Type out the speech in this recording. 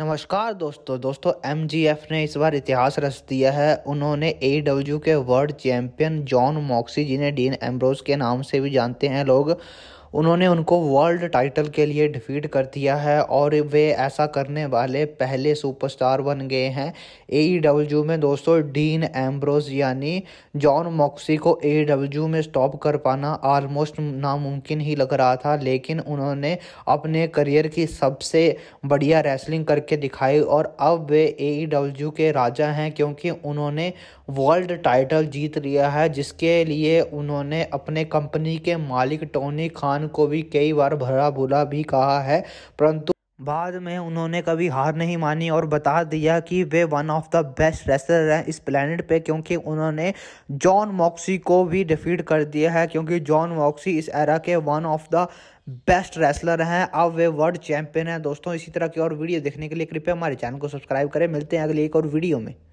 नमस्कार दोस्तों दोस्तों एम ने इस बार इतिहास रच दिया है उन्होंने A K world champion Jon Moxley जिन्हें डीन एम्ब्रोज के नाम से भी जानते हैं लोग उन्होंने उनको वर्ल्ड टाइटल के लिए डिफीट कर दिया है और वे ऐसा करने वाले पहले सुपरस्टार बन गए हैं ए डब्ल्यू e में दोस्तों डीन एम्ब्रोस यानी जॉन मॉक्सी को ए डब्ल्यू e में स्टॉप कर पाना आलमोस्ट नामुमकिन ही लग रहा था लेकिन उन्होंने अपने करियर की सबसे बढ़िया रेसलिंग करके दिखाई और अब वे ए डब्ल्यू e के राजा हैं क्योंकि उन्होंने वर्ल्ड टाइटल जीत लिया है जिसके लिए उन्होंने अपने कंपनी के मालिक टोनी खान खान को भी कई बार भरा भूला भी कहा है परंतु बाद में उन्होंने कभी हार नहीं मानी और बता दिया कि वे one of the best wrestler हैं इस प्लेनेट पे क्योंकि उन्होंने जॉन मॉक्सी को भी डिफीट कर दिया है क्योंकि जॉन मॉक्सी इस एरा के one of the best wrestler हैं अब वे वर्ल्ड चैंपियन हैं दोस्तों इसी तरह की और वीडियो देखने के लिए कृपया हमारे चैनल को सब्सक्राइब करें मिलते हैं अगले एक और वीडियो में